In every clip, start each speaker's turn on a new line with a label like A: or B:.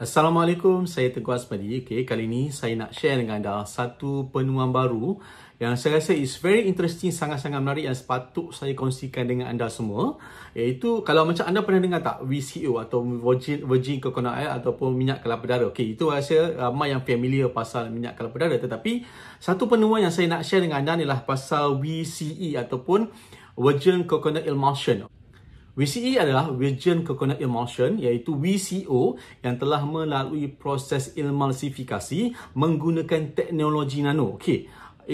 A: Assalamualaikum, saya Teguh Asmadi. Okay, kali ini saya nak share dengan anda satu penemuan baru yang saya rasa is very interesting, sangat-sangat menarik yang sepatut saya kongsikan dengan anda semua. Iaitu kalau macam anda pernah dengar tak VCO e atau Virgin, Virgin Coconut Oil ataupun minyak kelapa dara. Okay, itu rasa ramai yang familiar pasal minyak kelapa dara. Tetapi satu penemuan yang saya nak share dengan anda adalah pasal VCE ataupun Virgin Coconut Emulsion. VCE adalah Virgin Coconut Emulsion iaitu VCO yang telah melalui proses emulsifikasi menggunakan teknologi nano. Okey,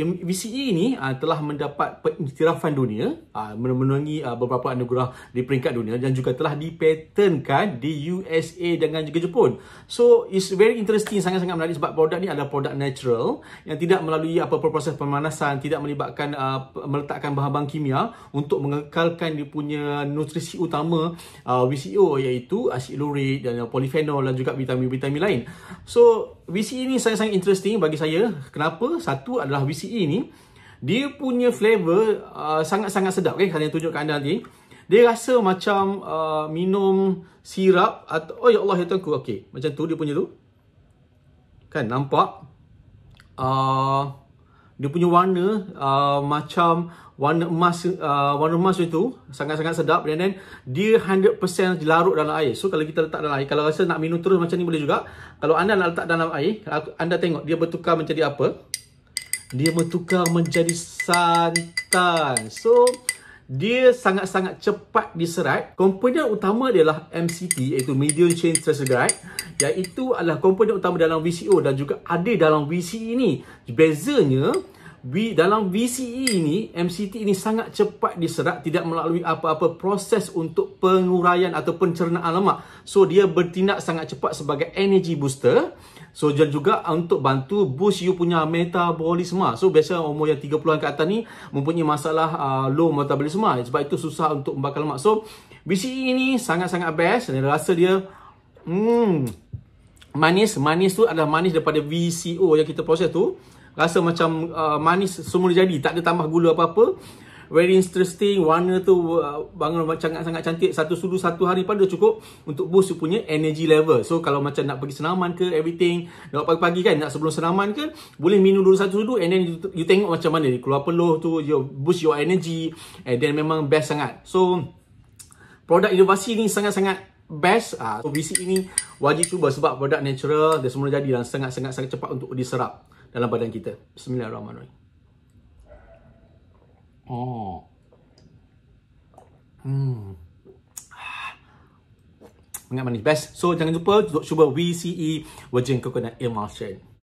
A: VCE ini uh, ah, telah mendapat pengiktirafan dunia uh, ah, menemui uh, ah, beberapa anugerah di peringkat dunia dan juga telah dipatenkan di USA dengan juga Jepun. So it's very interesting sangat-sangat menarik sebab produk ni adalah produk natural yang tidak melalui apa-apa proses pemanasan, tidak melibatkan uh, meletakkan bahan-bahan kimia untuk mengekalkan dia punya nutrisi utama uh, VCO e iaitu asid lurik dan polifenol dan juga vitamin-vitamin lain. So VCE ni sangat-sangat interesting bagi saya. Kenapa? Satu adalah VCE ni, dia punya flavor uh, sangat-sangat sedap. Okay? Saya tunjukkan anda nanti. Dia rasa macam uh, minum sirap atau... Oh ya Allah, ya Tuhan okey Macam tu dia punya tu. Kan, nampak. Uh, dia punya warna uh, macam warna emas uh, warna emas itu sangat-sangat sedap dan then dia 100% dilarut dalam air. So kalau kita letak dalam air, kalau rasa nak minum terus macam ni boleh juga. Kalau anda nak letak dalam air, anda tengok dia bertukar menjadi apa? Dia bertukar menjadi santan. So dia sangat-sangat cepat diserat. Komponen utama dia adalah MCT iaitu medium chain triglyceride iaitu adalah komponen utama dalam VCO dan juga ada dalam VCE ni. Bezanya V, dalam VCE ini, MCT ini sangat cepat diserap tidak melalui apa-apa proses untuk penguraian atau pencernaan lemak. So, dia bertindak sangat cepat sebagai energy booster. So, dan juga untuk bantu boost you punya metabolisme. So, biasa umur yang 30-an ke atas ni mempunyai masalah uh, low metabolisme. Sebab itu susah untuk membakar lemak. So, VCE ini sangat-sangat best. Dan rasa dia... Hmm, manis manis tu adalah manis daripada VCO yang kita proses tu rasa macam uh, manis semula jadi tak ada tambah gula apa-apa very interesting warna tu uh, bangun macam sangat cantik satu sudu satu hari pun dah cukup untuk boost punya energy level so kalau macam nak pergi senaman ke everything nak pagi-pagi kan nak sebelum senaman ke boleh minum dulu satu sudu and then you, you tengok macam mana ni keluar peluh tu you boost your energy and then memang best sangat so produk inovasi ni sangat-sangat best ah so BC ini wajib cuba sebab produk natural dia semula jadi dan sangat-sangat sangat cepat untuk diserap dalam badan kita. Bismillahirrahmanirrahim. Oh. Hmm. Mengat manis best. So jangan lupa untuk cuba VCE Virgin Coconut Emulsion.